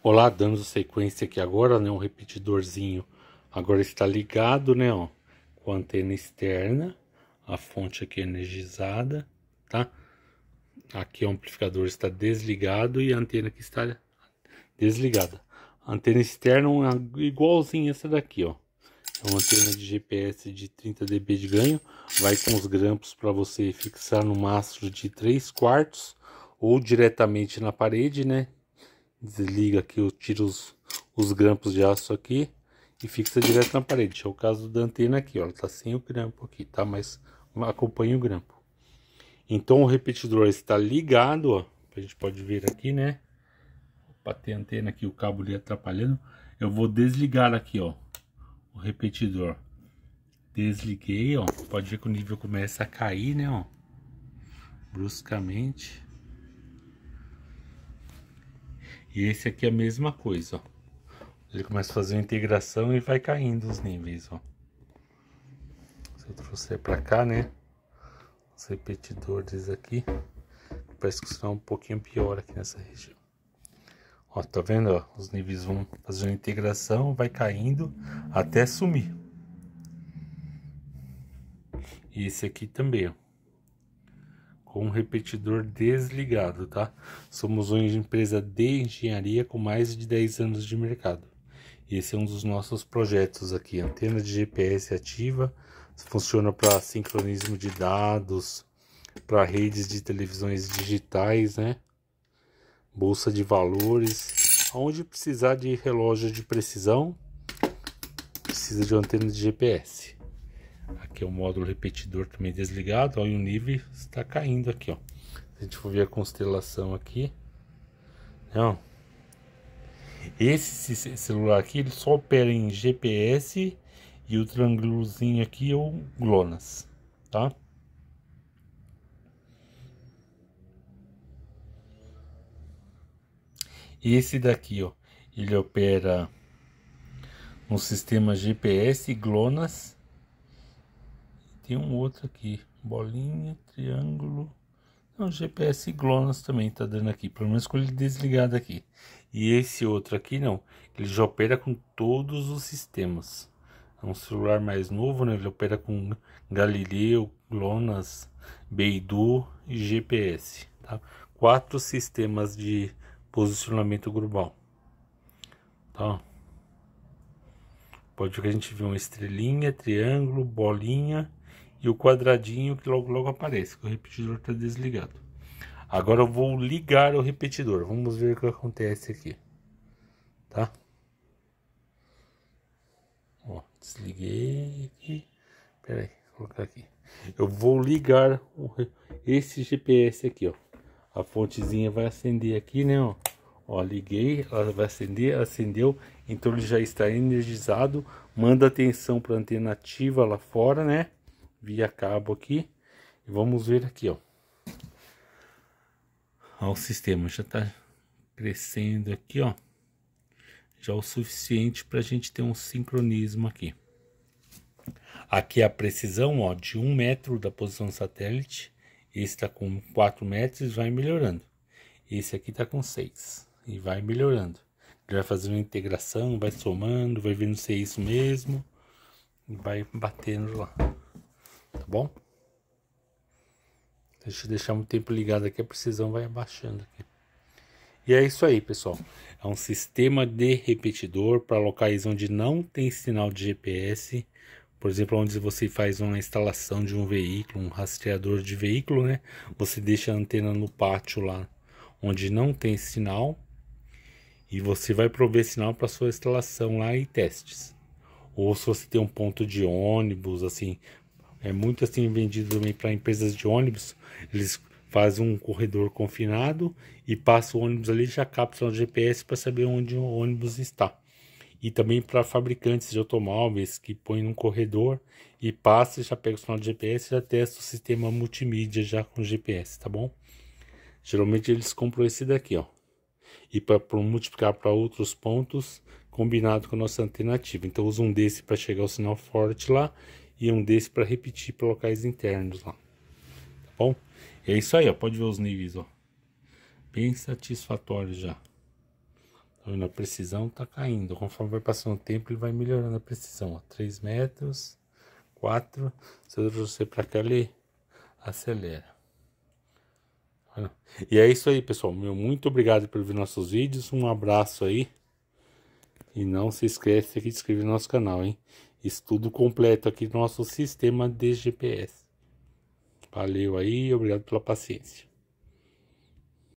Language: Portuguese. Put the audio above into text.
Olá, dando sequência aqui agora, né? Um repetidorzinho agora está ligado, né? Ó, com a antena externa, a fonte aqui energizada, tá? Aqui o amplificador está desligado e a antena que está desligada. antena externa igualzinho é igualzinha essa daqui, ó. É uma antena de GPS de 30 dB de ganho. Vai com os grampos para você fixar no mastro de 3 quartos ou diretamente na parede, né? desliga aqui, eu tiro os, os grampos de aço aqui e fixa direto na parede. É o caso da antena aqui, ó, tá sem o grampo aqui, tá? Mas acompanha o grampo. Então o repetidor está ligado, ó, a gente pode ver aqui, né? Opa, tem antena aqui, o cabo ali atrapalhando. Eu vou desligar aqui, ó, o repetidor. Desliguei, ó, pode ver que o nível começa a cair, né, ó, bruscamente. E esse aqui é a mesma coisa, ó. Ele começa a fazer uma integração e vai caindo os níveis, ó. Se eu trouxer pra cá, né? Os repetidores aqui. Parece que está um pouquinho pior aqui nessa região. Ó, tá vendo? Ó, os níveis vão fazer uma integração, vai caindo até sumir. E esse aqui também, ó com um repetidor desligado, tá? Somos uma empresa de engenharia com mais de 10 anos de mercado. E esse é um dos nossos projetos aqui, antena de GPS ativa, funciona para sincronismo de dados, para redes de televisões digitais, né? Bolsa de valores, onde precisar de relógio de precisão, precisa de uma antena de GPS. Aqui é o módulo repetidor também desligado, ó, e o nível está caindo aqui, ó. Se a gente for ver a constelação aqui, não. Né, Esse celular aqui, ele só opera em GPS e o triângulozinho aqui é o GLONASS, tá? Esse daqui, ó, ele opera no sistema GPS, GLONASS tem um outro aqui. Bolinha, triângulo. Não, GPS e GLONASS também tá dando aqui. Pelo menos com ele desligado aqui. E esse outro aqui não. Ele já opera com todos os sistemas. É um celular mais novo, né? Ele opera com Galileu, GLONASS, Beidou e GPS. Tá? Quatro sistemas de posicionamento global. Tá? Pode ver que a gente vê uma estrelinha, triângulo, bolinha e o quadradinho que logo logo aparece, que o repetidor está desligado. Agora eu vou ligar o repetidor, vamos ver o que acontece aqui, tá? Ó, desliguei aqui, peraí, vou colocar aqui. Eu vou ligar o, esse GPS aqui, ó. A fontezinha vai acender aqui, né, ó. Ó, liguei, ela vai acender, acendeu, então ele já está energizado. Manda atenção para a antena ativa lá fora, né? via cabo aqui. E vamos ver aqui, ó. ao sistema já tá crescendo aqui, ó. Já é o suficiente para a gente ter um sincronismo aqui. Aqui é a precisão, ó, de um metro da posição do satélite. Esse está com 4 metros e vai melhorando. Esse aqui está com 6 e vai melhorando. Ele vai uma integração, vai somando, vai vendo se é isso mesmo. E vai batendo lá. Tá bom? Deixa eu deixar um tempo ligado aqui, a precisão vai abaixando aqui. E é isso aí, pessoal. É um sistema de repetidor para locais onde não tem sinal de GPS. Por exemplo, onde você faz uma instalação de um veículo, um rastreador de veículo, né? Você deixa a antena no pátio lá, onde não tem sinal. E você vai prover sinal para sua instalação lá e testes. Ou se você tem um ponto de ônibus, assim, é muito assim vendido também para empresas de ônibus. Eles fazem um corredor confinado e passa o ônibus ali já capta o GPS para saber onde o ônibus está. E também para fabricantes de automóveis que põem num corredor e passa, já pega o sinal de GPS, já testa o sistema multimídia já com GPS, tá bom? Geralmente eles compram esse daqui, ó. E para multiplicar para outros pontos, combinado com a nossa antena ativa. Então usa um desse para chegar o sinal forte lá e um desse para repetir para locais internos lá. Tá bom? E é isso aí, ó. Pode ver os níveis, ó. Bem satisfatório já. Tá vendo? A precisão tá caindo. Conforme vai passando o tempo, ele vai melhorando a precisão. Ó. 3 metros, 4. Se eu trouxer para cá, ele acelera. Tá e é isso aí, pessoal. Meu muito obrigado por ver nossos vídeos. Um abraço aí. E não se esquece aqui de inscrever no nosso canal, hein? estudo completo aqui do nosso sistema de GPS. Valeu aí, obrigado pela paciência.